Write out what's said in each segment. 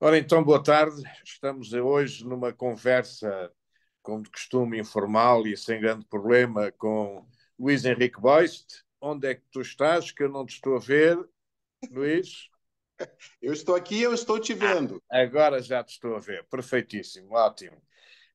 Ora então, boa tarde. Estamos hoje numa conversa, como de costume, informal e sem grande problema, com Luís Henrique Boist. Onde é que tu estás? Que eu não te estou a ver, Luís. Eu estou aqui, eu estou te vendo. Ah, agora já te estou a ver. Perfeitíssimo, ótimo.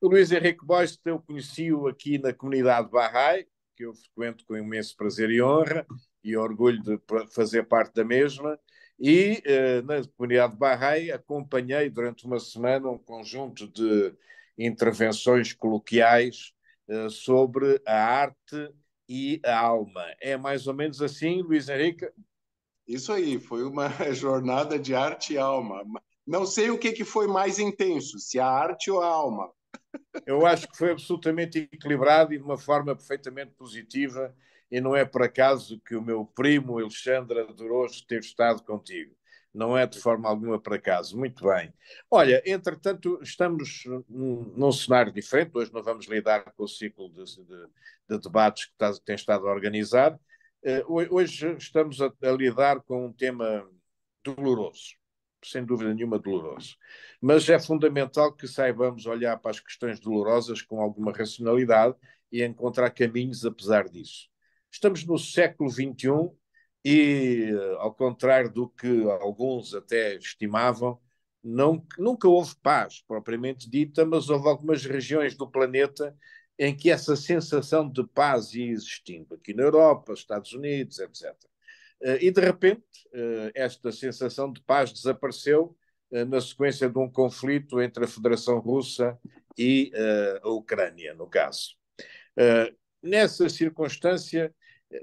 O Luís Henrique Boist, eu conheci-o aqui na comunidade Bahá'í, que eu frequento com imenso prazer e honra, e orgulho de fazer parte da mesma e eh, na comunidade de Bahrein acompanhei durante uma semana um conjunto de intervenções coloquiais eh, sobre a arte e a alma. É mais ou menos assim, Luiz Henrique? Isso aí, foi uma jornada de arte e alma. Não sei o que, que foi mais intenso, se a arte ou a alma. Eu acho que foi absolutamente equilibrado e de uma forma perfeitamente positiva e não é por acaso que o meu primo Alexandre adorou ter estado contigo. Não é de forma alguma por acaso. Muito bem. Olha, entretanto, estamos num, cenário diferente. Hoje não vamos lidar com o ciclo de, de, de debates que está, tem estado organizado. Eh, uh, hoje estamos a, a lidar com um tema doloroso, sem dúvida nenhuma doloroso. Mas é fundamental que saibamos olhar para as questões dolorosas com alguma racionalidade e encontrar caminhos apesar disso. Estamos no século XXI e, eh, ao contrário do que alguns até estimavam, não, nunca houve paz propriamente dita, mas houve algumas regiões do planeta em que essa sensação de paz ia existindo, aqui na Europa, Estados Unidos, etc. Eh, e de repente, eh, esta sensação de paz desapareceu na sequência de um conflito entre a Federação Russa e a Ucrânia, no caso. Nessa circunstância,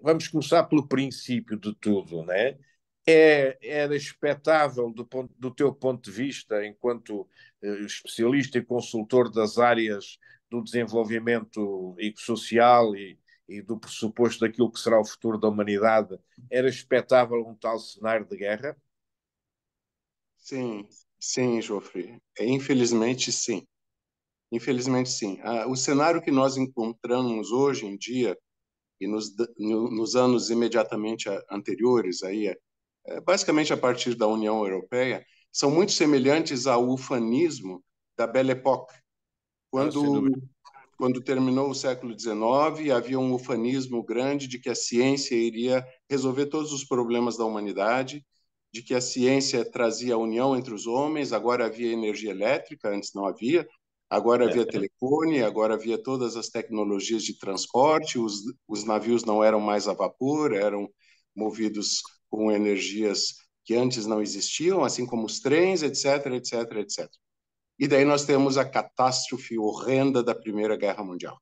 vamos começar pelo princípio de tudo, né? É, era expectável do, ponto, do teu ponto de vista, enquanto eh, especialista e consultor das áreas do desenvolvimento social e, e do pressuposto daquilo que será o futuro da humanidade, era expectável um tal cenário de guerra? Sim, sim, Jofre. Infelizmente, sim. Infelizmente, sim. Ah, o cenário que nós encontramos hoje em dia e nos, nos anos imediatamente anteriores, aí, é, é, basicamente a partir da União Europeia, são muito semelhantes ao ufanismo da Belle Époque. Quando, ah, quando terminou o século XIX, havia um ufanismo grande de que a ciência iria resolver todos os problemas da humanidade, de que a ciência trazia a união entre os homens, agora havia energia elétrica, antes não havia, agora é. via telefone, agora via todas as tecnologias de transporte, os, os navios não eram mais a vapor, eram movidos com energias que antes não existiam, assim como os trens, etc, etc, etc. E daí nós temos a catástrofe horrenda da Primeira Guerra Mundial,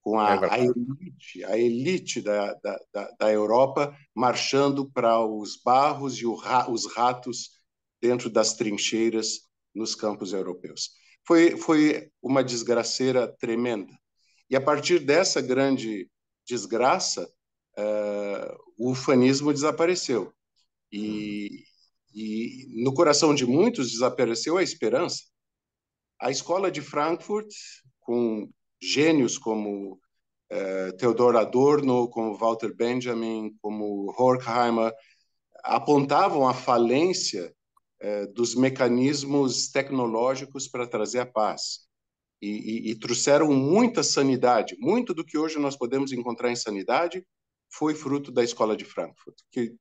com a, é a elite, a elite da, da, da, Europa marchando para os barros e os ratos dentro das trincheiras nos campos europeus foi, foi uma desgraceira tremenda. E a partir dessa grande desgraça, uh, o ufanismo desapareceu. E, e no coração de muitos desapareceu a esperança. A escola de Frankfurt, com gênios como uh, Theodor Adorno, como Walter Benjamin, como Horkheimer, apontavam a falência é, dos mecanismos tecnológicos para trazer a paz. E, e, e, trouxeram muita sanidade. Muito do que hoje nós podemos encontrar em sanidade foi fruto da escola de Frankfurt, que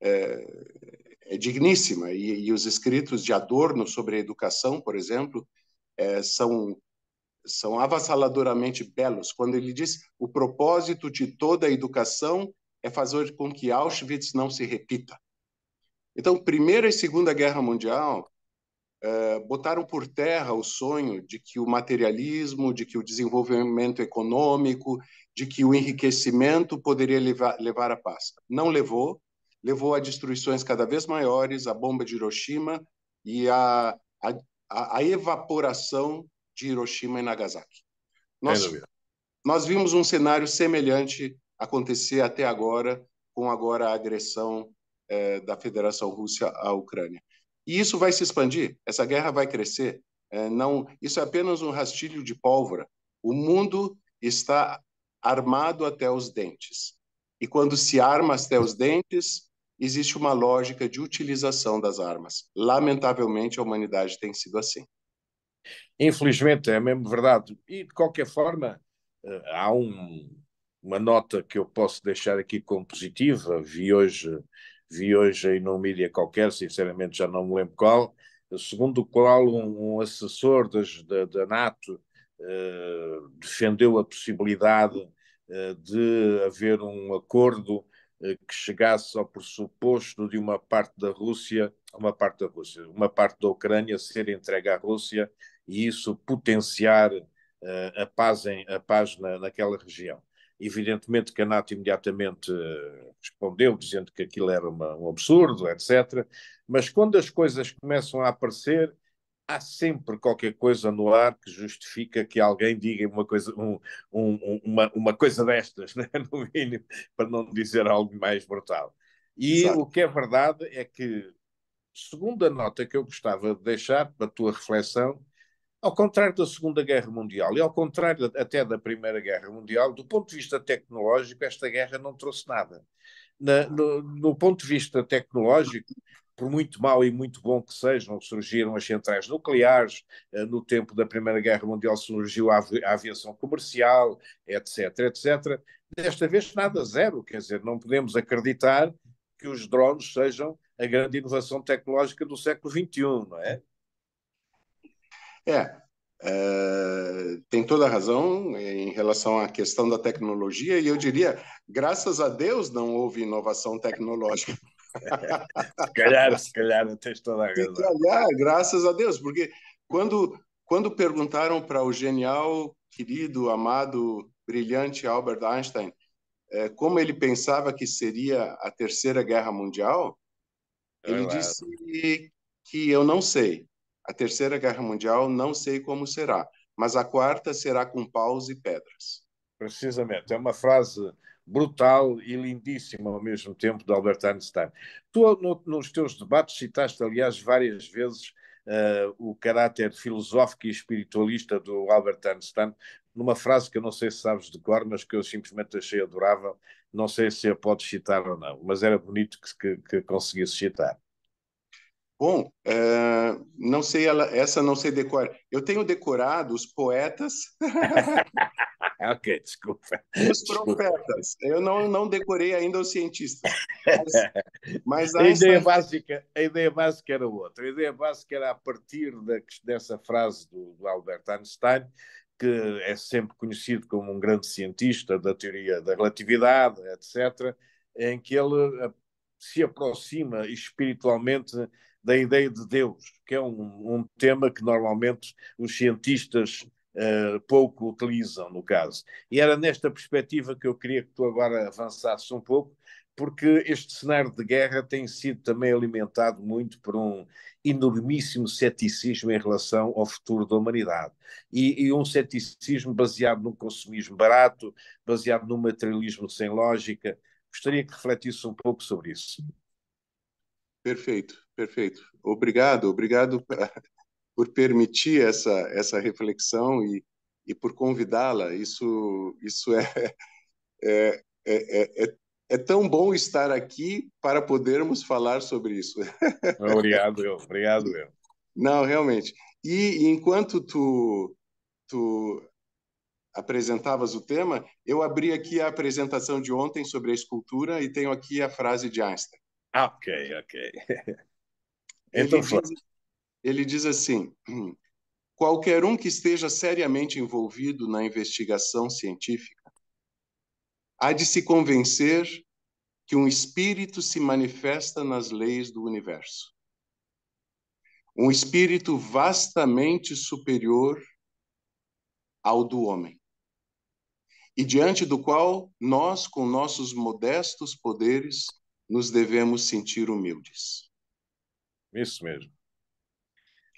é, é digníssima. E, e, os escritos de Adorno sobre a educação, por exemplo, é, são, são avassaladoramente belos. Quando ele diz o propósito de toda a educação é fazer com que Auschwitz não se repita. Então, Primeira e Segunda Guerra Mundial é, botaram por terra o sonho de que o materialismo, de que o desenvolvimento econômico, de que o enriquecimento poderia levar, levar à paz. Não levou, levou a destruições cada vez maiores, a bomba de Hiroshima e a, a, a evaporação de Hiroshima e Nagasaki. Nós, nós vimos um cenário semelhante acontecer até agora, com agora a agressão é, da Federação Russa à Ucrânia. E isso vai se expandir, essa guerra vai crescer. É, não, isso é apenas um rastilho de pólvora. O mundo está armado até os dentes. E quando se arma até os dentes, existe uma lógica de utilização das armas. Lamentavelmente, a humanidade tem sido assim. Infelizmente, é mesmo verdade. E, de qualquer forma, eh, há um, uma nota que eu posso deixar aqui como positiva. Vi hoje vi hoje aí um mídia qualquer, sinceramente já não me lembro qual, segundo o qual um, um assessor das, da, da, NATO uh, defendeu a possibilidade uh, de haver um acordo eh, que chegasse ao pressuposto de uma parte da Rússia, uma parte da Rússia, uma parte da Ucrânia ser entregue à Rússia e isso potenciar a paz, em, a paz na, naquela região. Evidentemente que a NATO imediatamente eh, respondeu, dizendo que aquilo era uma, um absurdo, etc. Mas quando as coisas começam a aparecer, há sempre qualquer coisa no ar que justifica que alguém diga uma coisa, um, um, uma, uma, coisa destas, né? no mínimo, para não dizer algo mais brutal. E Exato. o que é verdade é que, segundo a nota que eu gostava de deixar para a tua reflexão, ao contrário da Segunda Guerra Mundial e ao contrário até da Primeira Guerra Mundial, do ponto de vista tecnológico, esta guerra não trouxe nada. Na, no, no, ponto de vista tecnológico, por muito mal e muito bom que sejam, surgiram as centrais nucleares, eh, no tempo da Primeira Guerra Mundial surgiu a, avi a aviação comercial, etc, etc. Desta vez nada, zero, quer dizer, não podemos acreditar que os drones sejam a grande inovação tecnológica do século XXI, não é? É, é, tem toda a razão em relação à questão da tecnologia, e eu diria, graças a Deus não houve inovação tecnológica. se calhar, se calhar, não tens toda a razão. Se calhar, graças a Deus, porque quando, quando perguntaram para o genial, querido, amado, brilhante Albert Einstein é, como ele pensava que seria a Terceira Guerra Mundial, é ele disse que eu não sei, a terceira guerra mundial não sei como será, mas a quarta será com paus e pedras. Precisamente, é uma frase brutal e lindíssima ao mesmo tempo de Albert Einstein. Tu, no, nos teus debates, citaste, aliás, várias vezes uh, o caráter filosófico e espiritualista do Albert Einstein, numa frase que eu não sei se sabes de cor, mas que eu simplesmente achei adorável. Não sei se a podes citar ou não, mas era bonito que, que, que conseguisse citar. Bom, uh, não sei ela, essa não sei decorar. Eu tenho decorado os poetas. ok, desculpa. Os profetas. Eu não, não decorei ainda os cientistas. Mas, mas a, Einstein... ideia básica, a ideia é básica era outra. A ideia é básica era a partir da, dessa frase do, do Albert Einstein, que é sempre conhecido como um grande cientista da teoria da relatividade, etc., em que ele eh, se aproxima espiritualmente da ideia de Deus, que é um, um tema que normalmente os cientistas uh, pouco utilizam, no caso. E era nesta perspectiva que eu queria que tu agora avançasses um pouco, porque este cenário de guerra tem sido também alimentado muito por um enormíssimo ceticismo em relação ao futuro da humanidade. E, e, um ceticismo baseado num consumismo barato, baseado num materialismo sem lógica. Gostaria que refletisse um pouco sobre isso. Perfeito. Perfeito. Obrigado, obrigado por permitir essa, essa reflexão e, e por convidá-la. Isso, isso é, é, é, é, é, é tão bom estar aqui para podermos falar sobre isso. Obrigado, eu. Obrigado, eu. Não, realmente. E enquanto tu, tu apresentavas o tema, eu abri aqui a apresentação de ontem sobre a escultura e tenho aqui a frase de Einstein. Ah, ok, ok. Então, ele, diz, ele diz assim: qualquer um que esteja seriamente envolvido na investigação científica há de se convencer que um espírito se manifesta nas leis do universo. Um espírito vastamente superior ao do homem, e diante do qual nós, com nossos modestos poderes, nos devemos sentir humildes isso mesmo.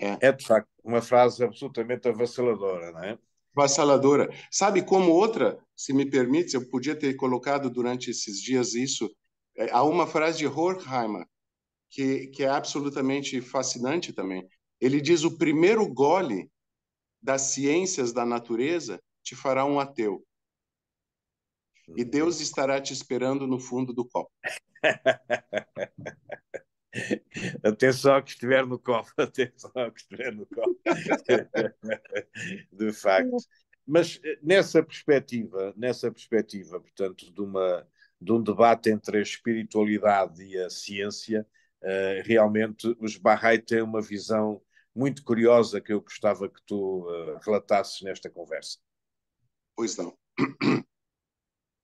É. é de facto uma frase absolutamente avassaladora, não é? Avassaladora. Sabe como outra, se me permite, eu podia ter colocado durante esses dias isso, é, há uma frase de Horkheimer que, que é absolutamente fascinante também. Ele diz: o primeiro gole das ciências da natureza te fará um ateu. E hum. Deus estará te esperando no fundo do copo. Até só que estiver no copo, até só que estiver no copo. de facto. Mas eh, nessa perspectiva, nessa perspectiva, portanto, de, uma, de um debate entre a espiritualidade e a ciência, uh, realmente os Bahá'í têm uma visão muito curiosa que eu gostava que tu uh, relatasses nesta conversa. Pois não.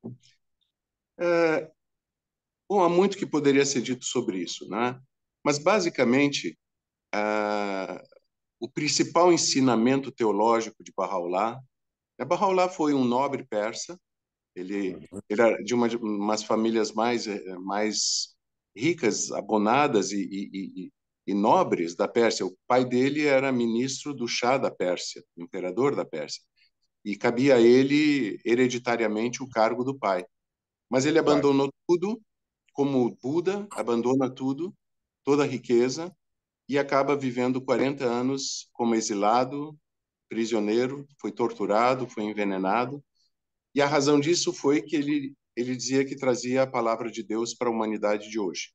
Uh, Bom, há muito que poderia ser dito sobre isso, né? Mas, basicamente, o principal ensinamento teológico de Bahá'u'lláh... Né? Bahá'u'lláh foi um nobre persa, ele, uhum. ele era de uma, umas famílias mais, eh, mais ricas, abonadas e, e, e, e, nobres da Pérsia. O pai dele era ministro do chá da Pérsia, imperador da Pérsia, e cabia a ele hereditariamente o cargo do pai. Mas ele abandonou tudo como Buda, abandona tudo, toda a riqueza, e acaba vivendo 40 anos como exilado, prisioneiro, foi torturado, foi envenenado. E a razão disso foi que ele, ele dizia que trazia a palavra de Deus para a humanidade de hoje.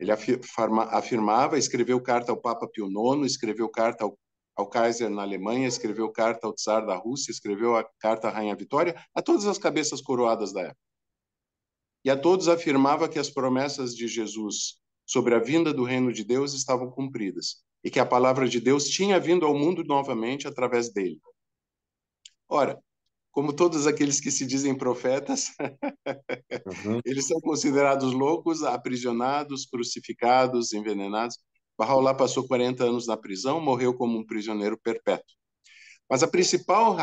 Ele afirma, afirmava, escreveu carta ao Papa Pio IX, escreveu carta ao, ao Kaiser na Alemanha, escreveu carta ao Tsar da Rússia, escreveu a carta à Rainha Vitória, a todas as cabeças coroadas da época e a todos afirmava que as promessas de Jesus sobre a vinda do reino de Deus estavam cumpridas e que a palavra de Deus tinha vindo ao mundo novamente através dele. Ora, como todos aqueles que se dizem profetas, uhum. eles são considerados loucos, aprisionados, crucificados, envenenados. Barraulá passou 40 anos na prisão, morreu como um prisioneiro perpétuo. Mas a principal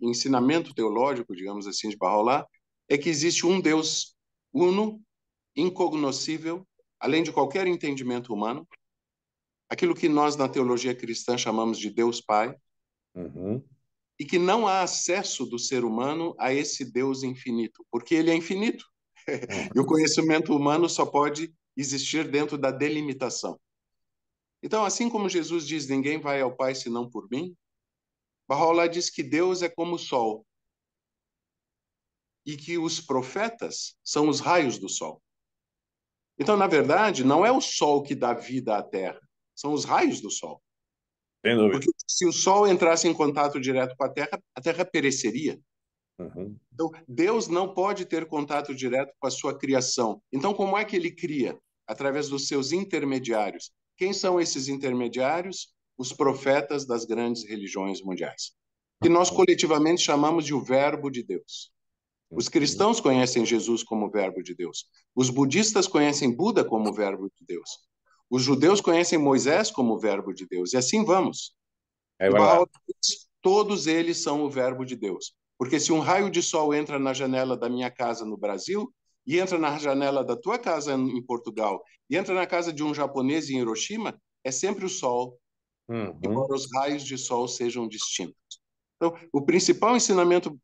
ensinamento teológico, digamos assim, de Barraulá é que existe um Deus uno, incognoscível, além de qualquer entendimento humano, aquilo que nós na teologia cristã chamamos de Deus Pai, uhum. e que não há acesso do ser humano a esse Deus infinito, porque ele é infinito. Uhum. e o conhecimento humano só pode existir dentro da delimitação. Então, assim como Jesus diz: Ninguém vai ao Pai senão por mim, Bahá'u'lláh diz que Deus é como o sol, e que os profetas são os raios do sol. Então, na verdade, não é o sol que dá vida à terra, são os raios do sol. Sem dúvida. Porque se o sol entrasse em contato direto com a terra, a terra pereceria. Uhum. Então, Deus não pode ter contato direto com a sua criação. Então, como é que ele cria? Através dos seus intermediários. Quem são esses intermediários? Os profetas das grandes religiões mundiais. Que nós uhum. coletivamente chamamos de o Verbo de Deus. Os cristãos conhecem Jesus como Verbo de Deus. Os budistas conhecem Buda como Verbo de Deus. Os judeus conhecem Moisés como Verbo de Deus. E assim vamos. É todos eles são o Verbo de Deus. Porque se um raio de sol entra na janela da minha casa no Brasil, e entra na janela da tua casa em Portugal, e entra na casa de um japonês em Hiroshima, é sempre o sol, uhum. embora os raios de sol sejam distintos. Então, o principal ensinamento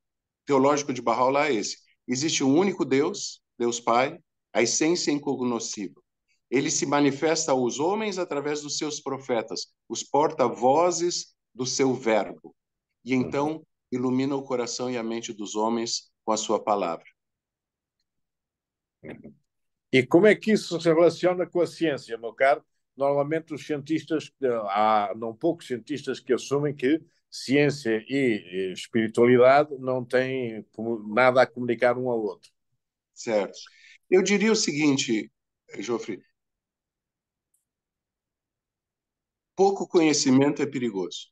teológico de Bahá'u'lláh é esse. Existe um único Deus, Deus Pai, a essência incognoscível. Ele se manifesta aos homens através dos seus profetas, os porta-vozes do seu verbo. E então ilumina o coração e a mente dos homens com a sua palavra. E como é que isso se relaciona com a ciência, meu caro? normalmente os cientistas, há não poucos cientistas que assumem que ciência e espiritualidade não têm nada a comunicar um ao outro. Certo. Eu diria o seguinte, Jofre: pouco conhecimento é perigoso.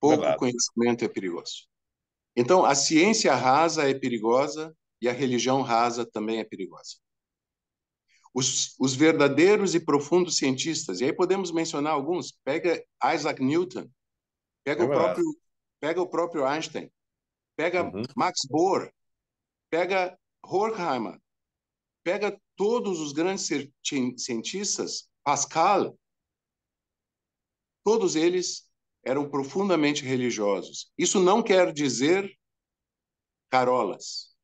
Pouco Verdade. conhecimento é perigoso. Então, a ciência rasa é perigosa e a religião rasa também é perigosa os, os verdadeiros e profundos cientistas, e aí podemos mencionar alguns, pega Isaac Newton, pega, é o, próprio, pega o próprio Einstein, pega uhum. Max Bohr, pega Horkheimer, pega todos os grandes cientistas, Pascal, todos eles eram profundamente religiosos. Isso não quer dizer carolas.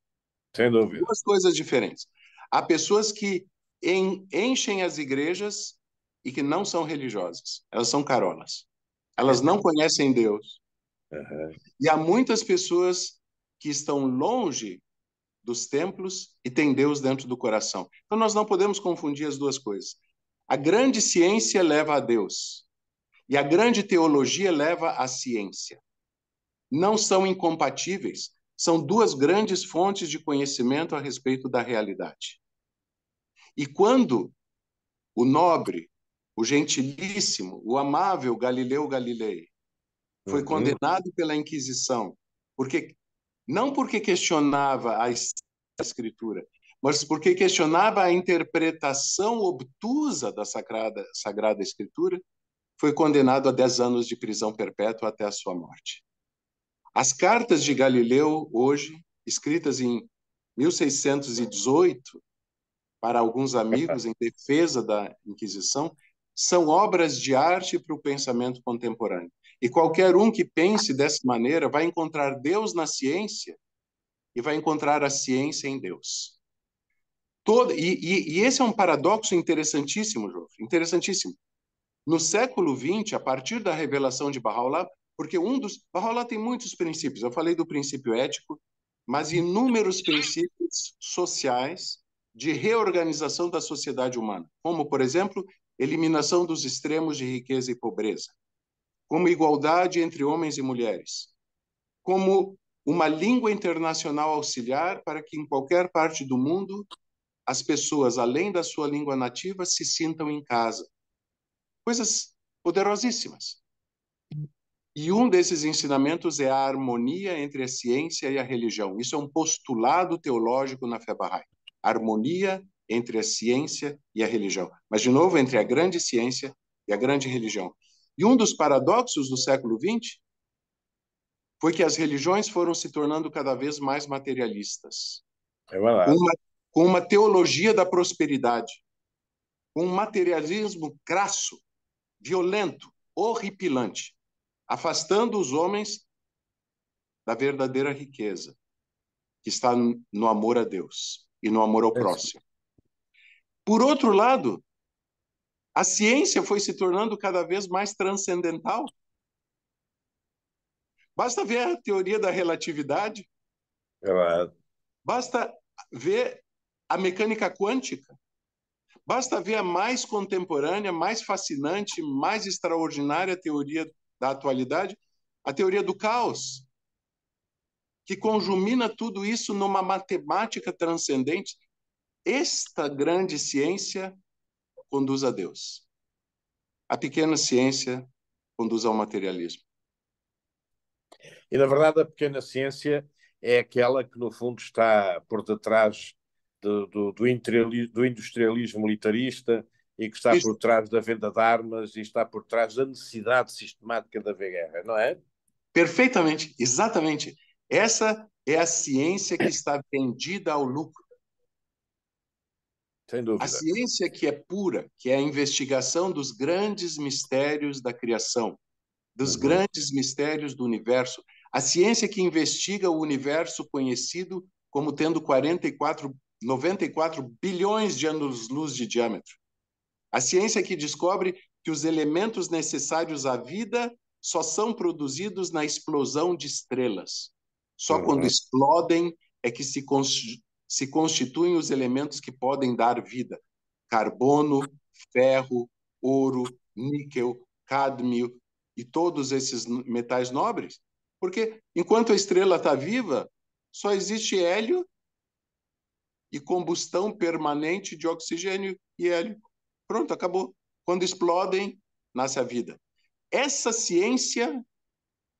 Sem dúvida. Duas coisas diferentes. Há pessoas que em, enchem as igrejas e que não são religiosas. Elas são carolas. Elas não conhecem Deus. Uhum. E há muitas pessoas que estão longe dos templos e têm Deus dentro do coração. Então nós não podemos confundir as duas coisas. A grande ciência leva a Deus e a grande teologia leva à ciência. Não são incompatíveis, são duas grandes fontes de conhecimento a respeito da realidade. E quando o nobre, o gentilíssimo, o amável Galileu Galilei foi uhum. condenado pela Inquisição, porque não porque questionava a escritura, mas porque questionava a interpretação obtusa da sagrada, sagrada escritura, foi condenado a 10 anos de prisão perpétua até a sua morte. As cartas de Galileu hoje, escritas em 1618, para alguns amigos em defesa da Inquisição, são obras de arte para o pensamento contemporâneo. E qualquer um que pense dessa maneira vai encontrar Deus na ciência e vai encontrar a ciência em Deus. Todo, e, e, e esse é um paradoxo interessantíssimo, João, interessantíssimo. No século XX, a partir da revelação de Bahá'u'lláh, porque um dos. Bahá'u'lláh tem muitos princípios, eu falei do princípio ético, mas inúmeros princípios sociais de reorganização da sociedade humana, como, por exemplo, eliminação dos extremos de riqueza e pobreza, como igualdade entre homens e mulheres, como uma língua internacional auxiliar para que em qualquer parte do mundo as pessoas, além da sua língua nativa, se sintam em casa. Coisas poderosíssimas. E um desses ensinamentos é a harmonia entre a ciência e a religião. Isso é um postulado teológico na fé Bahá'í harmonia entre a ciência e a religião, mas de novo entre a grande ciência e a grande religião. E um dos paradoxos do século XX foi que as religiões foram se tornando cada vez mais materialistas. É uma, com uma teologia da prosperidade, com um materialismo crasso, violento, horripilante, afastando os homens da verdadeira riqueza que está no amor a Deus e no amor ao próximo. Por outro lado, a ciência foi se tornando cada vez mais transcendental. Basta ver a teoria da relatividade. É Basta ver a mecânica quântica. Basta ver a mais contemporânea, mais fascinante, mais extraordinária teoria da atualidade, a teoria do caos que conjumina tudo isso numa matemática transcendente, esta grande ciência conduz a Deus. A pequena ciência conduz ao materialismo. E, na verdade, a pequena ciência é aquela que, no fundo, está por detrás do, do, do industrialismo militarista e que está Isto... por trás da venda de armas e está por trás da necessidade sistemática da guerra, não é? Perfeitamente, exatamente. Essa é a ciência que está vendida ao lucro. Sem dúvida. A ciência que é pura, que é a investigação dos grandes mistérios da criação, dos uhum. grandes mistérios do universo. A ciência que investiga o universo conhecido como tendo 44, 94 bilhões de anos-luz de diâmetro. A ciência que descobre que os elementos necessários à vida só são produzidos na explosão de estrelas. Só uhum. quando explodem é que se, se constituem os elementos que podem dar vida: carbono, ferro, ouro, níquel, cádmio e todos esses metais nobres. Porque enquanto a estrela está viva, só existe hélio e combustão permanente de oxigênio e hélio. Pronto, acabou. Quando explodem, nasce a vida. Essa ciência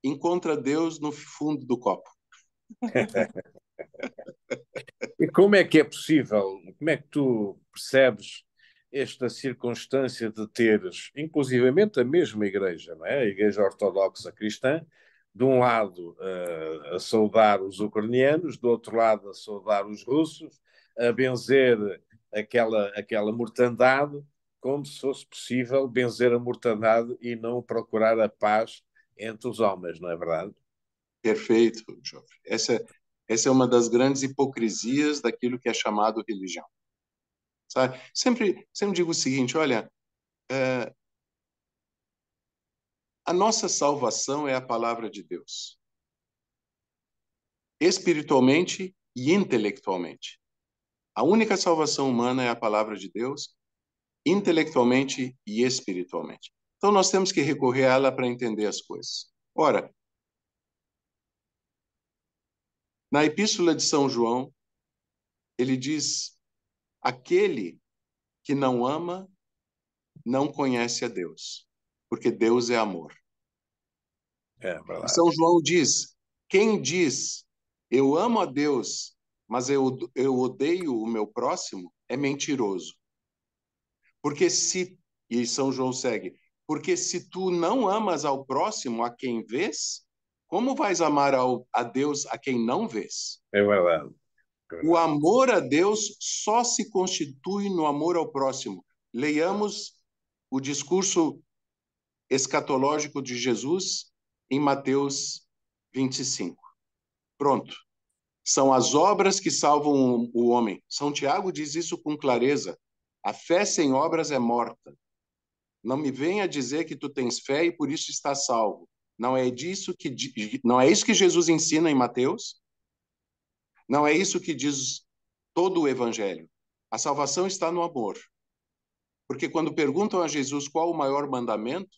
encontra Deus no fundo do copo e como é que é possível? Como é que tu percebes esta circunstância de teres, inclusivamente a mesma igreja, não é? a igreja ortodoxa cristã, de um lado uh, a saudar os ucranianos, do outro lado a saudar os russos, a benzer aquela, aquela mortandade, como se fosse possível benzer a mortandade e não procurar a paz entre os homens, não é verdade? Perfeito, Jovem. Essa, é, essa é uma das grandes hipocrisias daquilo que é chamado religião. Sabe? Sempre, sempre digo o seguinte: olha, é, a nossa salvação é a palavra de Deus, espiritualmente e intelectualmente. A única salvação humana é a palavra de Deus, intelectualmente e espiritualmente. Então nós temos que recorrer a ela para entender as coisas. Ora, Na Epístola de São João, ele diz: aquele que não ama não conhece a Deus, porque Deus é amor. É, São João diz: quem diz eu amo a Deus, mas eu, eu odeio o meu próximo, é mentiroso. Porque se, e São João segue, porque se tu não amas ao próximo a quem vês, como vais amar ao, a Deus a quem não vês? É verdade. O amor a Deus só se constitui no amor ao próximo. Leiamos o discurso escatológico de Jesus em Mateus 25. Pronto. São as obras que salvam o homem. São Tiago diz isso com clareza. A fé sem obras é morta. Não me venha dizer que tu tens fé e por isso está salvo. Não é disso que não é isso que Jesus ensina em Mateus? Não é isso que diz todo o evangelho. A salvação está no amor. Porque quando perguntam a Jesus qual o maior mandamento,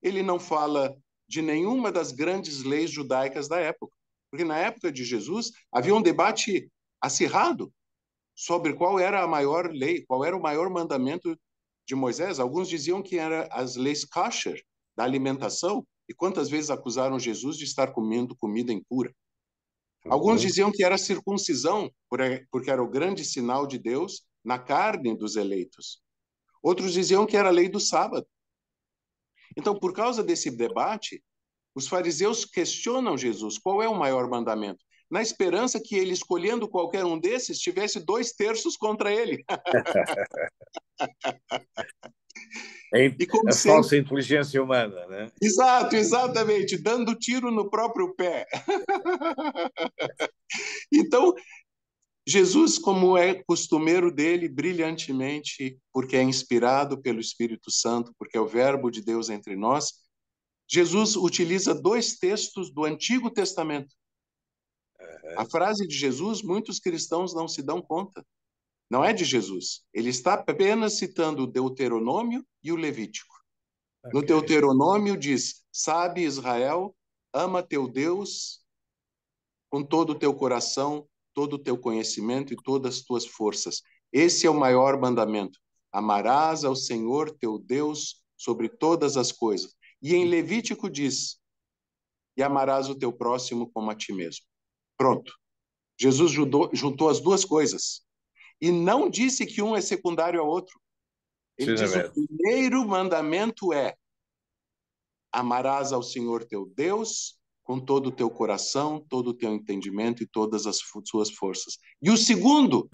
ele não fala de nenhuma das grandes leis judaicas da época. Porque na época de Jesus havia um debate acirrado sobre qual era a maior lei, qual era o maior mandamento de Moisés. Alguns diziam que era as leis kasher, da alimentação, e quantas vezes acusaram Jesus de estar comendo comida impura? Uhum. Alguns diziam que era circuncisão, porque era o grande sinal de Deus na carne dos eleitos. Outros diziam que era a lei do sábado. Então, por causa desse debate, os fariseus questionam Jesus: qual é o maior mandamento? Na esperança que ele, escolhendo qualquer um desses, tivesse dois terços contra ele. É a, falsa sempre... inteligência humana, né? Exato, exatamente, dando tiro no próprio pé. então, Jesus, como é costumeiro dele, brilhantemente, porque é inspirado pelo Espírito Santo, porque é o Verbo de Deus entre nós, Jesus utiliza dois textos do Antigo Testamento. Uhum. A frase de Jesus, muitos cristãos não se dão conta. Não é de Jesus. Ele está apenas citando o Deuteronômio e o Levítico. Okay. No Deuteronômio diz: Sabe, Israel, ama teu Deus com todo o teu coração, todo o teu conhecimento e todas as tuas forças. Esse é o maior mandamento. Amarás ao Senhor teu Deus sobre todas as coisas. E em Levítico diz: E amarás o teu próximo como a ti mesmo. Pronto. Jesus juntou as duas coisas e não disse que um é secundário ao outro. Ele Sim, diz: é o primeiro mandamento é: amarás ao Senhor teu Deus com todo o teu coração, todo o teu entendimento e todas as suas forças. E o segundo,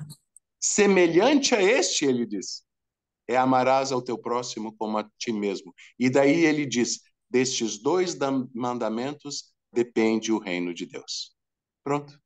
semelhante a este, ele diz, é amarás ao teu próximo como a ti mesmo. E daí ele diz: destes dois mandamentos depende o reino de Deus. Pronto.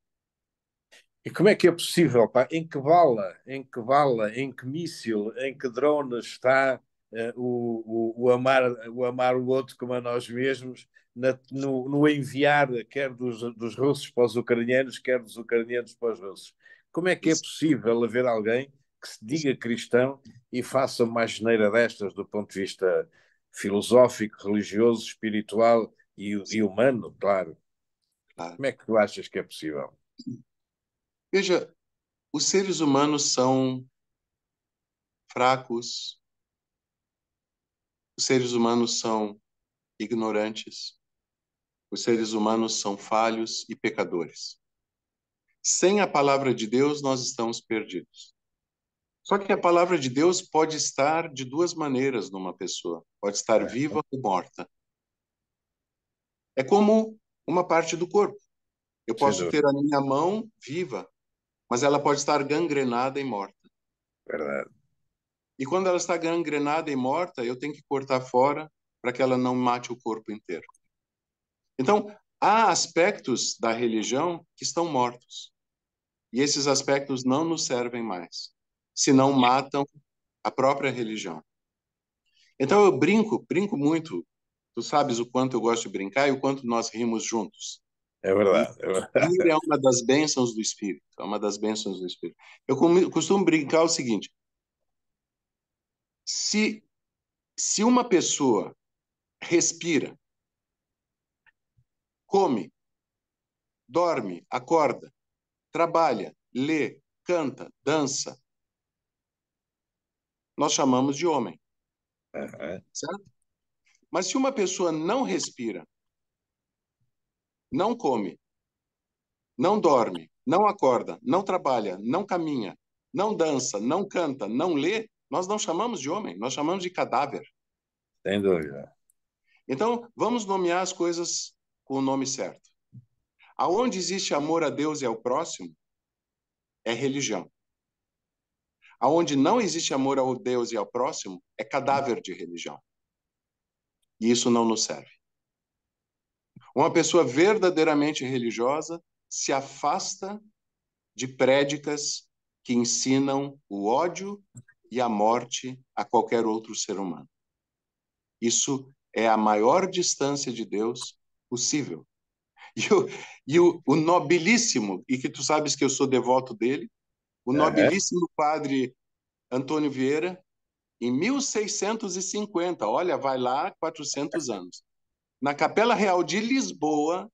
E como é que é possível? Pá? Em que bala, em que bala, em que míssil, em que drone está uh, o, o, o, amar, o amar o outro como a nós mesmos, na, no, no, enviar quer dos, dos russos para os ucranianos, quer dos ucranianos para os russos? Como é que é possível haver alguém que se diga cristão e faça uma geneira destas do ponto de vista filosófico, religioso, espiritual e, e humano, claro? Como é que tu achas que é possível? Veja, os seres humanos são fracos, os seres humanos são ignorantes, os seres humanos são falhos e pecadores. Sem a palavra de Deus, nós estamos perdidos. Só que a palavra de Deus pode estar de duas maneiras numa pessoa: pode estar é. viva ou morta. É como uma parte do corpo. Eu posso ter a minha mão viva, mas ela pode estar gangrenada e morta. Verdade. E quando ela está gangrenada e morta, eu tenho que cortar fora para que ela não mate o corpo inteiro. Então, há aspectos da religião que estão mortos. E esses aspectos não nos servem mais, se não matam a própria religião. Então eu brinco, brinco muito. Tu sabes o quanto eu gosto de brincar e o quanto nós rimos juntos. É verdade, é verdade. É uma das bênçãos do Espírito. É uma das bênçãos do Espírito. Eu costumo brincar o seguinte: se, se uma pessoa respira, come, dorme, acorda, trabalha, lê, canta, dança, nós chamamos de homem. Uhum. Certo? Mas se uma pessoa não respira, não come, não dorme, não acorda, não trabalha, não caminha, não dança, não canta, não lê, nós não chamamos de homem, nós chamamos de cadáver. Sem dúvida. Então, vamos nomear as coisas com o nome certo. Aonde existe amor a Deus e ao próximo, é religião. Aonde não existe amor ao Deus e ao próximo, é cadáver de religião. E isso não nos serve. Uma pessoa verdadeiramente religiosa se afasta de prédicas que ensinam o ódio e a morte a qualquer outro ser humano. Isso é a maior distância de Deus possível. E o, e o, o nobilíssimo, e que tu sabes que eu sou devoto dele, o nobilíssimo é. padre Antônio Vieira, em 1650, olha, vai lá 400 anos, na Capela Real de Lisboa,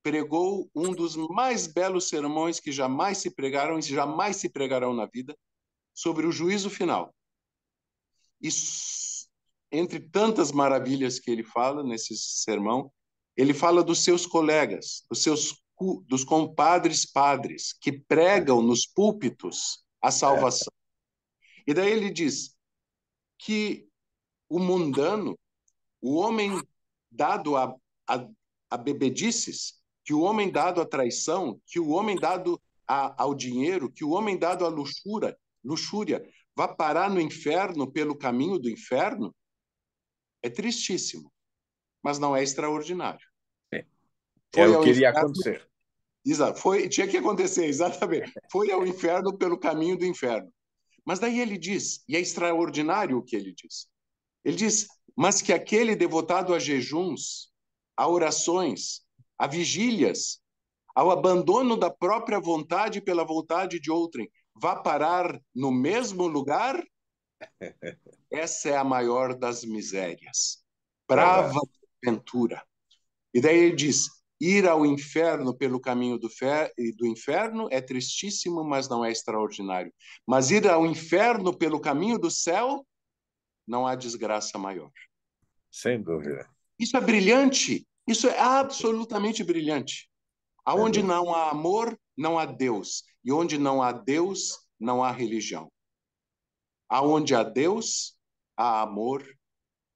pregou um dos mais belos sermões que jamais se pregaram e jamais se pregarão na vida, sobre o juízo final. E entre tantas maravilhas que ele fala nesse sermão, ele fala dos seus colegas, dos seus dos compadres padres que pregam nos púlpitos a salvação. E daí ele diz que o mundano, o homem dado a, a, a bebedices, que o homem dado à traição, que o homem dado a, ao dinheiro, que o homem dado à luxúria, luxúria vá parar no inferno pelo caminho do inferno, é tristíssimo, mas não é extraordinário. É, é o que iria acontecer. Exato, foi, tinha que acontecer, exatamente. Foi ao inferno pelo caminho do inferno. Mas daí ele diz, e é extraordinário o que ele diz. Ele diz: mas que aquele devotado a jejuns, a orações, a vigílias, ao abandono da própria vontade pela vontade de outrem, vá parar no mesmo lugar? Essa é a maior das misérias. É Brava ventura. E daí ele diz: ir ao inferno pelo caminho do, fer... do inferno é tristíssimo, mas não é extraordinário. Mas ir ao inferno pelo caminho do céu não há desgraça maior. Sem dúvida. Isso é brilhante. Isso é absolutamente brilhante. Aonde não há amor, não há Deus. E onde não há Deus, não há religião. Aonde há Deus, há amor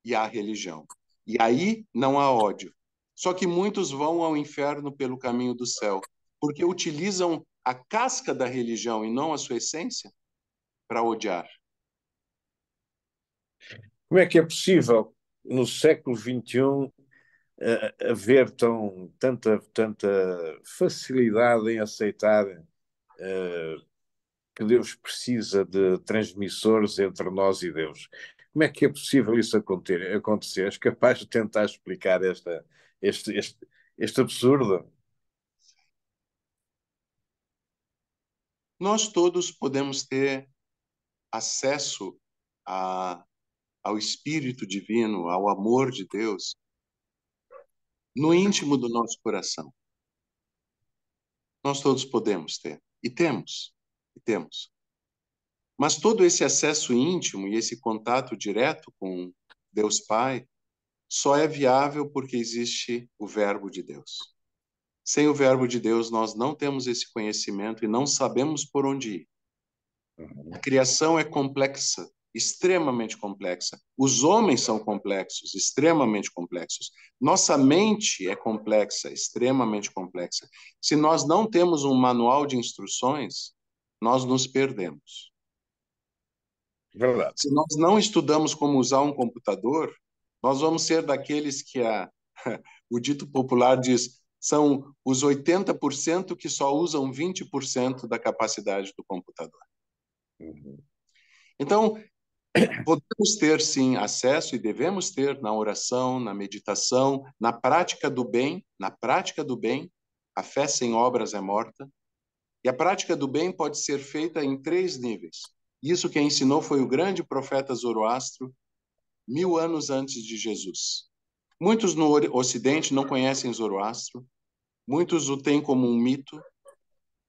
e há religião. E aí não há ódio. Só que muitos vão ao inferno pelo caminho do céu, porque utilizam a casca da religião e não a sua essência para odiar. Como é que é possível, no século XXI, eh, haver tão, tanta, tanta facilidade em aceitar uh, que Deus precisa de transmissores entre nós e Deus? Como é que é possível isso acontecer? acontecer? És capaz de tentar explicar esta, este, este, este absurdo? Nós todos podemos ter acesso a ao Espírito Divino, ao amor de Deus, no íntimo do nosso coração. Nós todos podemos ter, e temos, e temos. Mas todo esse acesso íntimo e esse contato direto com Deus Pai só é viável porque existe o Verbo de Deus. Sem o Verbo de Deus, nós não temos esse conhecimento e não sabemos por onde ir. Uhum. A criação é complexa, extremamente complexa. Os homens são complexos, extremamente complexos. Nossa mente é complexa, extremamente complexa. Se nós não temos um manual de instruções, nós nos perdemos. Verdade. Se nós não estudamos como usar um computador, nós vamos ser daqueles que a, o dito popular diz são os 80% que só usam 20% da capacidade do computador. Uhum. Então, Podemos ter, sim, acesso e devemos ter na oração, na meditação, na prática do bem, na prática do bem, a fé sem obras é morta. E a prática do bem pode ser feita em três níveis. Isso que ensinou foi o grande profeta Zoroastro, mil anos antes de Jesus. Muitos no Ocidente não conhecem Zoroastro, muitos o têm como um mito,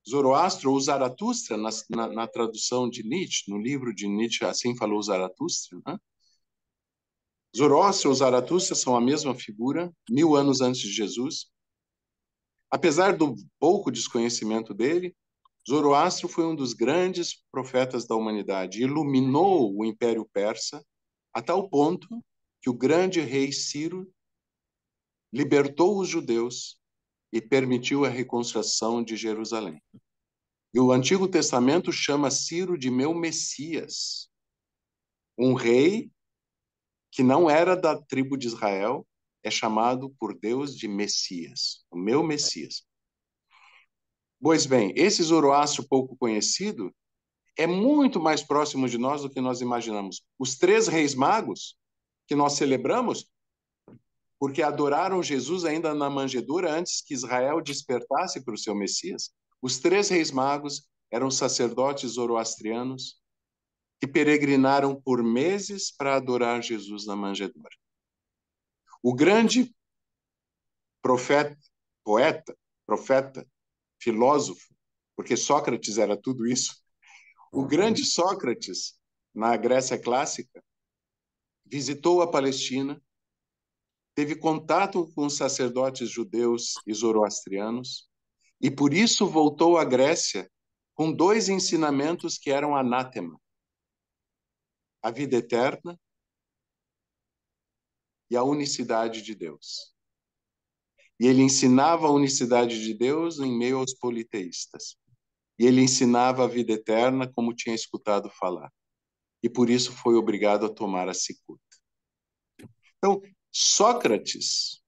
Zoroastro ou Zaratustra, na, na, na, tradução de Nietzsche, no livro de Nietzsche, assim falou Zaratustra, né? Zoroastro ou Zaratustra são a mesma figura, mil anos antes de Jesus. Apesar do pouco desconhecimento dele, Zoroastro foi um dos grandes profetas da humanidade, iluminou o Império Persa a tal ponto que o grande rei Ciro libertou os judeus e permitiu a reconstrução de Jerusalém. E o Antigo Testamento chama Ciro de meu Messias, um rei que não era da tribo de Israel, é chamado por Deus de Messias, o meu Messias. Pois bem, esse Zoroastro pouco conhecido é muito mais próximo de nós do que nós imaginamos. Os três reis magos que nós celebramos porque adoraram Jesus ainda na manjedoura antes que Israel despertasse para o seu Messias. Os três reis magos eram sacerdotes zoroastrianos que peregrinaram por meses para adorar Jesus na manjedoura. O grande profeta, poeta, profeta, filósofo, porque Sócrates era tudo isso. O uhum. grande Sócrates, na Grécia clássica, visitou a Palestina teve contato com os sacerdotes judeus e zoroastrianos, e por isso voltou à Grécia com dois ensinamentos que eram anátema: a vida eterna e a unicidade de Deus. E ele ensinava a unicidade de Deus em meio aos politeístas. E ele ensinava a vida eterna como tinha escutado falar. E por isso foi obrigado a tomar a cicuta. Então, Sócrates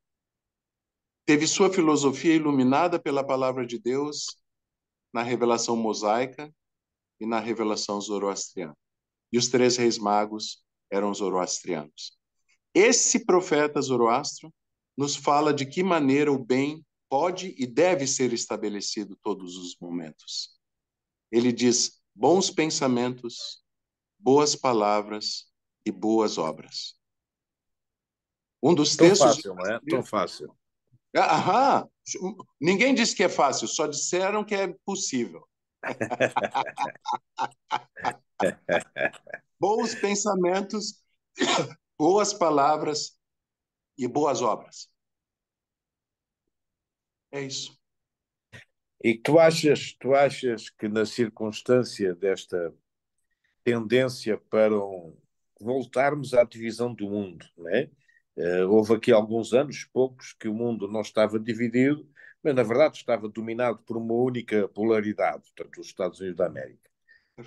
teve sua filosofia iluminada pela palavra de Deus na revelação mosaica e na revelação zoroastriana. E os três reis magos eram zoroastrianos. Esse profeta Zoroastro nos fala de que maneira o bem pode e deve ser estabelecido todos os momentos. Ele diz bons pensamentos, boas palavras e boas obras. Um dos tão textos. Fácil, não é tão fácil. Aham. Ninguém disse que é fácil, só disseram que é possível. Bons pensamentos, boas palavras e boas obras. É isso. E tu achas, tu achas que na circunstância desta tendência para um, voltarmos à divisão do mundo, não é? Uh, houve aqui alguns anos, poucos, que o mundo não estava dividido, mas na verdade estava dominado por uma única polaridade, portanto, os Estados Unidos da América.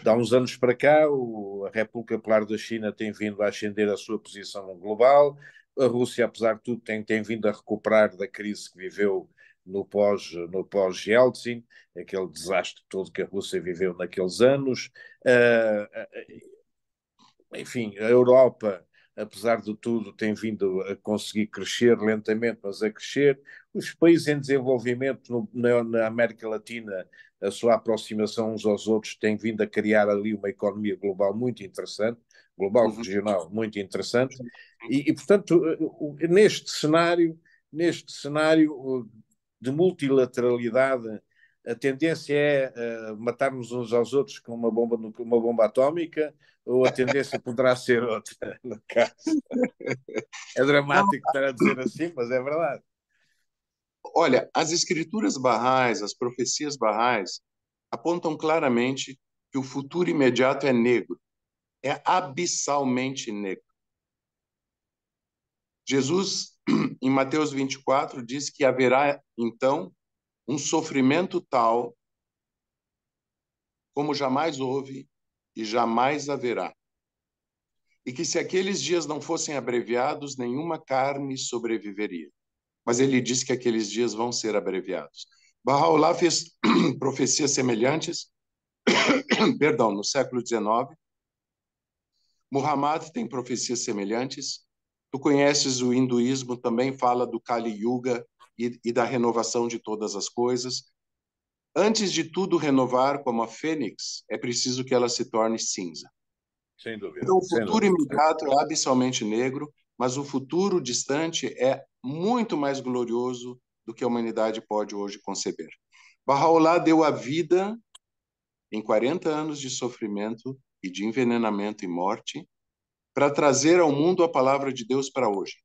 Há uns anos para cá, o, a República Popular da China tem vindo a ascender a sua posição global, a Rússia, apesar de tudo, tem, tem vindo a recuperar da crise que viveu no pós no pós Yeltsin, aquele desastre todo que a Rússia viveu naqueles anos. Uh, enfim, a Europa apesar de tudo, tem vindo a conseguir crescer lentamente, mas a crescer. Os países em desenvolvimento no, na, na, América Latina, a sua aproximação uns aos outros, tem vindo a criar ali uma economia global muito interessante, global uhum. regional muito interessante. E, e portanto, neste cenário, neste cenário de multilateralidade, a tendência é uh, matarmos uns aos outros com uma bomba, uma bomba atómica, ou a tendência poderá ser outra, no caso. É dramático estar a dizer assim, mas é verdade. Olha, as escrituras barrais, as profecias barrais, apontam claramente que o futuro imediato é negro, é abissalmente negro. Jesus, em Mateus 24, diz que haverá, então, um sofrimento tal como jamais houve e jamais haverá. E que se aqueles dias não fossem abreviados, nenhuma carne sobreviveria. Mas ele disse que aqueles dias vão ser abreviados. Bahá'u'lláh fez profecias semelhantes, perdão, no século XIX. Muhammad tem profecias semelhantes. Tu conheces o hinduísmo, também fala do Kali Yuga e, e da renovação de todas as coisas. Antes de tudo renovar como a fênix, é preciso que ela se torne cinza. Sem dúvida. Então, o futuro imediato é abissalmente negro, mas o futuro distante é muito mais glorioso do que a humanidade pode hoje conceber. Bahá'u'lláh deu a vida em 40 anos de sofrimento e de envenenamento e morte para trazer ao mundo a palavra de Deus para hoje.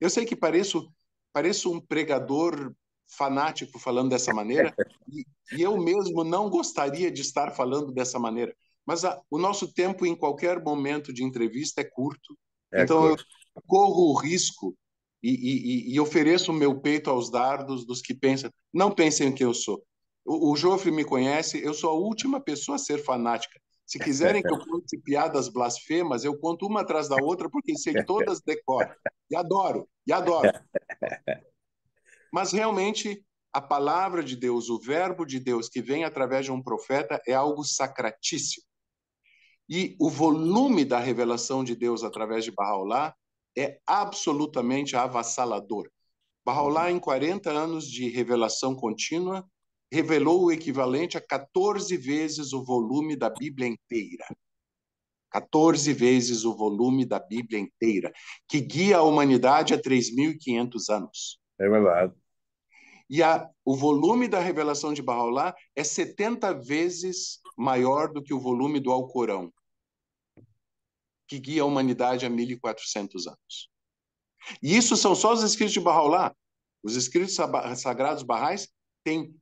Eu sei que pareço, pareço um pregador fanático falando dessa maneira, e, e, eu mesmo não gostaria de estar falando dessa maneira. Mas a, o nosso tempo em qualquer momento de entrevista é curto, é então curto. eu corro o risco e, e, e, ofereço o meu peito aos dardos dos que pensam. Não pensem o que eu sou. O, o Joffre me conhece, eu sou a última pessoa a ser fanática. Se quiserem que eu conte piadas blasfemas, eu conto uma atrás da outra, porque sei todas decoram. E adoro, e adoro. Mas realmente a palavra de Deus, o verbo de Deus que vem através de um profeta é algo sacratíssimo. E o volume da revelação de Deus através de Bahá'u'lláh é absolutamente avassalador. Bahá'u'lláh, em 40 anos de revelação contínua, revelou o equivalente a 14 vezes o volume da Bíblia inteira. 14 vezes o volume da Bíblia inteira, que guia a humanidade há 3.500 anos. É verdade. E a, o volume da revelação de Bahá'u'lláh é 70 vezes maior do que o volume do Alcorão, que guia a humanidade há 1.400 anos. E isso são só os escritos de Bahá'u'lláh. Os escritos sagrados barrais têm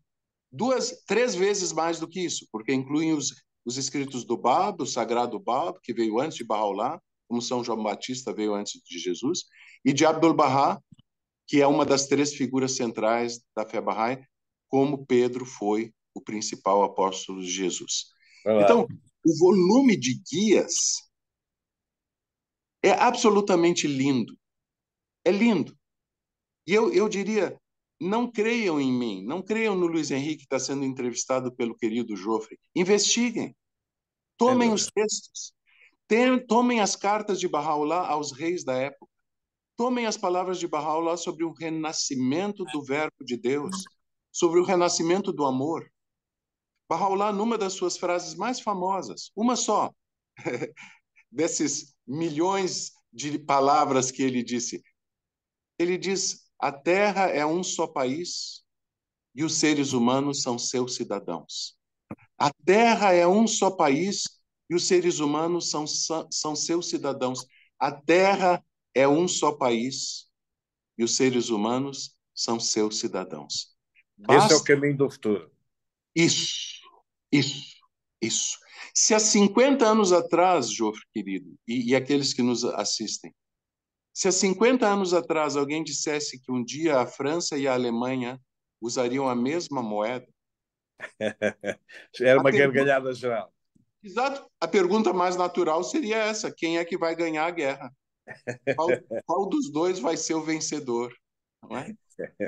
duas, três vezes mais do que isso, porque incluem os, os escritos do Bab, o sagrado Bab, que veio antes de Bahá'u'lláh, como São João Batista veio antes de Jesus, e de Abdu'l-Bahá, que é uma das três figuras centrais da fé Bahá'í, como Pedro foi o principal apóstolo de Jesus. Então, o volume de guias é absolutamente lindo. É lindo. E eu, eu diria, não creiam em mim, não creiam no Luiz Henrique que está sendo entrevistado pelo querido Joffre. Investiguem. Tomem é os textos. tomem as cartas de Bahá'u'lláh aos reis da época. Tomem as palavras de Bahá'u'lláh sobre o renascimento do Verbo de Deus, sobre o renascimento do amor. Bahá'u'lláh, numa das suas frases mais famosas, uma só, desses milhões de palavras que ele disse, ele diz: a terra é um só país e os seres humanos são seus cidadãos. A terra é um só país e os seres humanos são, são seus cidadãos. A terra é um só país e os seres humanos são seus cidadãos. Basta... Esse é o caminho é do futuro. Isso, isso, isso. Se há 50 anos atrás, Jofre querido, e, e aqueles que nos assistem, se há 50 anos atrás alguém dissesse que um dia a França e a Alemanha usariam a mesma moeda, era uma a gargalhada pergunta... geral. Exato. A pergunta mais natural seria essa: quem é que vai ganhar a guerra? Qual, qual dos dois vai ser o vencedor? É?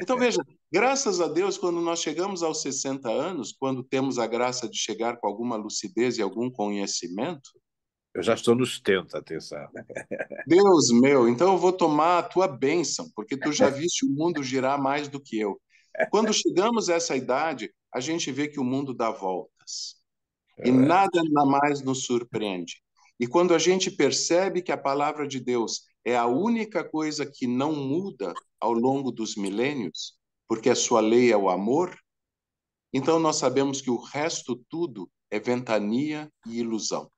Então, veja, graças a Deus, quando nós chegamos aos 60 anos, quando temos a graça de chegar com alguma lucidez e algum conhecimento. Eu já estou nos 70, atenção. Deus meu, então eu vou tomar a tua bênção, porque tu já viste o mundo girar mais do que eu. Quando chegamos a essa idade, a gente vê que o mundo dá voltas. E é. nada mais nos surpreende. E quando a gente percebe que a palavra de Deus é a única coisa que não muda ao longo dos milênios, porque a sua lei é o amor, então nós sabemos que o resto tudo é ventania e ilusão.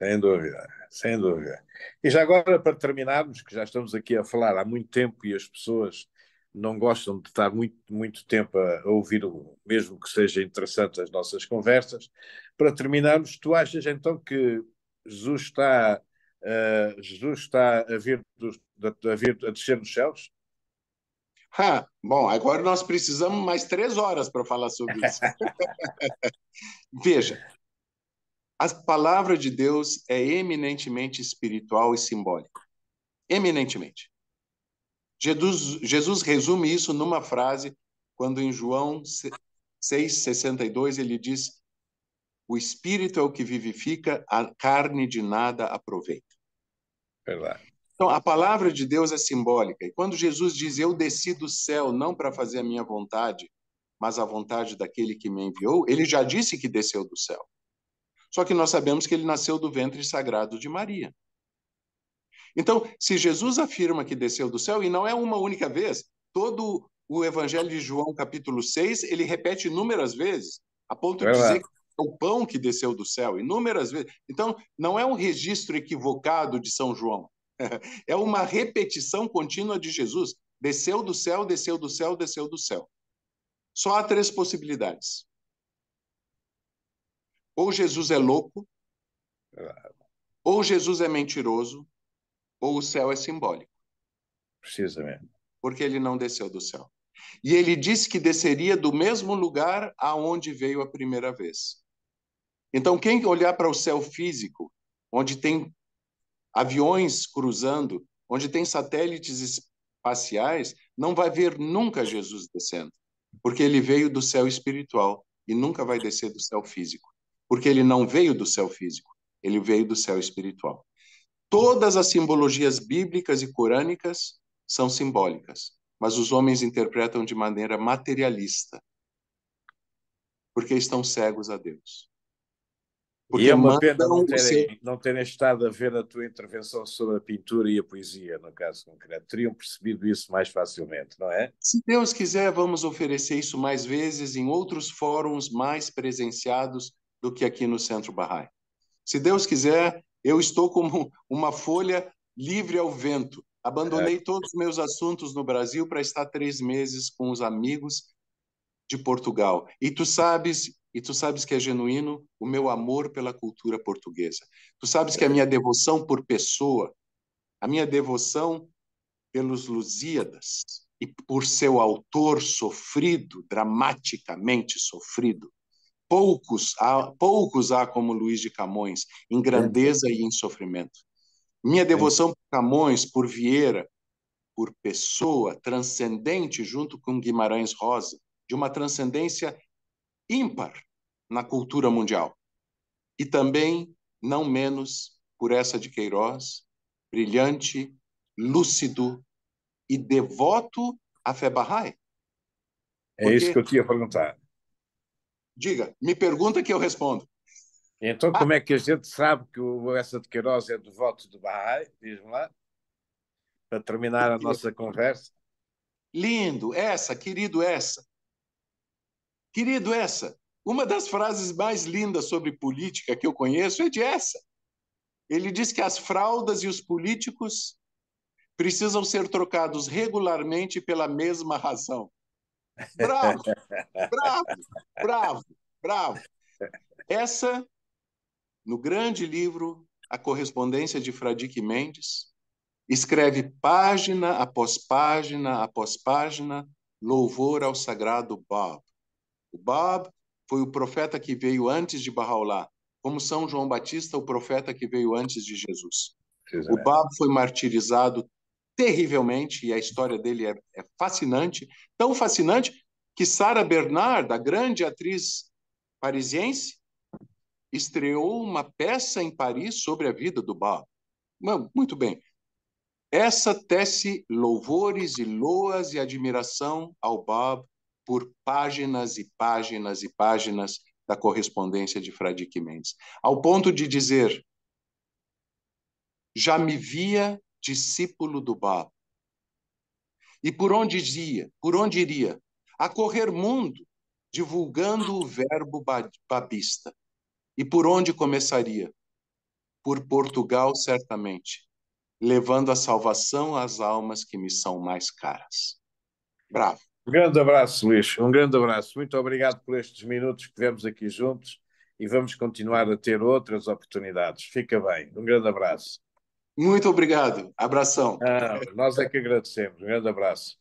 Sem dúvida, sem dúvida. E já agora, para terminarmos, que já estamos aqui a falar há muito tempo e as pessoas não gostam de estar muito, muito tempo a, ouvir, o, mesmo que seja interessante as nossas conversas, para terminarmos, tu achas então que Jesus está, uh, Jesus está a, vir a, vir, a descer nos céus? Ah, bom, agora nós precisamos mais três horas para falar sobre isso. Veja, a palavra de Deus é eminentemente espiritual e simbólica. Eminentemente. Jesus, Jesus resume isso numa frase, quando em João 6,62 ele diz: o espírito é o que vivifica, a carne de nada aproveita. Verdade. Então, a palavra de Deus é simbólica. E quando Jesus diz: Eu desci do céu não para fazer a minha vontade, mas a vontade daquele que me enviou, ele já disse que desceu do céu. Só que nós sabemos que ele nasceu do ventre sagrado de Maria. Então, se Jesus afirma que desceu do céu, e não é uma única vez, todo o Evangelho de João, capítulo 6, ele repete inúmeras vezes, a ponto de dizer que é o pão que desceu do céu, inúmeras vezes. Então, não é um registro equivocado de São João, é uma repetição contínua de Jesus. Desceu do céu, desceu do céu, desceu do céu. Só há três possibilidades. Ou Jesus é louco, ou Jesus é mentiroso, ou o céu é simbólico. Precisamente. Porque ele não desceu do céu. E ele disse que desceria do mesmo lugar aonde veio a primeira vez. Então, quem olhar para o céu físico, onde tem aviões cruzando, onde tem satélites espaciais, não vai ver nunca Jesus descendo, porque ele veio do céu espiritual e nunca vai descer do céu físico, porque ele não veio do céu físico, ele veio do céu espiritual. Todas as simbologias bíblicas e corânicas são simbólicas, mas os homens interpretam de maneira materialista, porque estão cegos a Deus. Porque e é uma pena não terem, não terem estado a ver a tua intervenção sobre a pintura e a poesia, no caso concreto. Teriam percebido isso mais facilmente, não é? Se Deus quiser, vamos oferecer isso mais vezes em outros fóruns mais presenciados do que aqui no Centro Bahá'í. Se Deus quiser, eu estou como uma folha livre ao vento. Abandonei é. todos os meus assuntos no Brasil para estar três meses com os amigos de Portugal. E tu sabes, e tu sabes que é genuíno o meu amor pela cultura portuguesa. Tu sabes que a é. minha devoção por pessoa, a minha devoção pelos Lusíadas e por seu autor sofrido, dramaticamente sofrido. Poucos há, poucos há como Luiz de Camões, em é. grandeza e em sofrimento. Minha é. devoção por Camões, por Vieira, por pessoa transcendente junto com Guimarães Rosa, de uma transcendência ímpar na cultura mundial. E também, não menos por essa de Queiroz, brilhante, lúcido e devoto à fé Bahá'í. É Porque... É isso que eu tinha perguntar. Diga, me pergunta que eu respondo. Então, ah. como é que a gente sabe que o, essa de Queiroz é devoto do Bahá'í? Diz-me lá, para terminar a nossa conversa. Lindo, essa, querido, essa. Querido, essa, uma das frases mais lindas sobre política que eu conheço é de essa. Ele diz que as fraldas e os políticos precisam ser trocados regularmente pela mesma razão. Bravo, bravo, bravo, bravo. Essa, no grande livro A Correspondência de Fradique Mendes, escreve página após página após página louvor ao sagrado Bob. O Bab foi o profeta que veio antes de Bahá'u'lláh, como São João Batista, o profeta que veio antes de Jesus. O é. Bab foi martirizado terrivelmente, e a história dele é, é fascinante, tão fascinante que Sarah Bernard, a grande atriz parisiense, estreou uma peça em Paris sobre a vida do Bab. Muito bem. Essa tece louvores e loas e admiração ao Bab por páginas e páginas e páginas da correspondência de Fradique Mendes, ao ponto de dizer: já me via discípulo do Baba. E por onde ia? Por onde iria? A correr mundo, divulgando o verbo babista. E por onde começaria? Por Portugal, certamente, levando a salvação às almas que me são mais caras. Bravo. Um grande abraço, Luís. Um grande abraço. Muito obrigado por estes minutos que tivemos aqui juntos e vamos continuar a ter outras oportunidades. Fica bem. Um grande abraço. Muito obrigado. Abração. Ah, nós é que agradecemos. Um grande abraço.